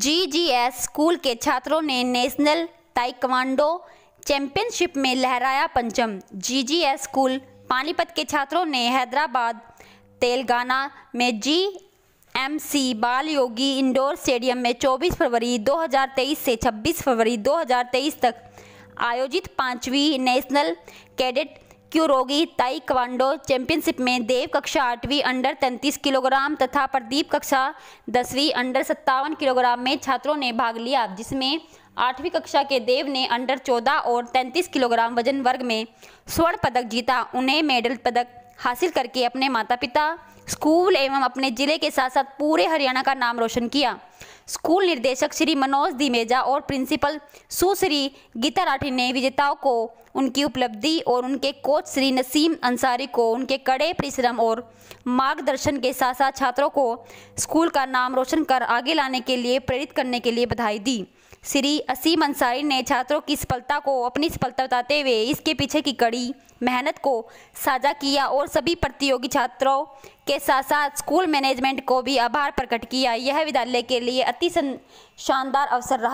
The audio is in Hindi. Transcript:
जीजीएस स्कूल के छात्रों ने नेशनल ताइक्वांडो चैंपियनशिप में लहराया पंचम जीजीएस स्कूल पानीपत के छात्रों ने हैदराबाद तेलंगाना में जी एम सी बाल योगी इंडोर स्टेडियम में 24 फरवरी 2023 से 26 फरवरी 2023 तक आयोजित पांचवी नेशनल कैडेट क्यूरोगी ताइक्वांडो चैंपियनशिप में देव कक्षा आठवीं अंडर तैंतीस किलोग्राम तथा प्रदीप कक्षा दसवीं अंडर सत्तावन किलोग्राम में छात्रों ने भाग लिया जिसमें आठवीं कक्षा के देव ने अंडर चौदह और तैंतीस किलोग्राम वजन वर्ग में स्वर्ण पदक जीता उन्हें मेडल पदक हासिल करके अपने माता पिता स्कूल एवं अपने ज़िले के साथ साथ पूरे हरियाणा का नाम रोशन किया स्कूल निर्देशक श्री मनोज दिमेजा और प्रिंसिपल सुश्री गीता राठी ने विजेताओं को उनकी उपलब्धि और उनके कोच श्री नसीम अंसारी को उनके कड़े परिश्रम और मार्गदर्शन के साथ साथ छात्रों को स्कूल का नाम रोशन कर आगे लाने के लिए प्रेरित करने के लिए बधाई दी श्री असीम अंसारी ने छात्रों की सफलता को अपनी सफलता बताते हुए इसके पीछे की कड़ी मेहनत को साझा किया और सभी प्रतियोगी छात्रों के साथ साथ स्कूल मैनेजमेंट को भी आभार प्रकट किया यह विद्यालय के लिए अति शानदार अवसर रहा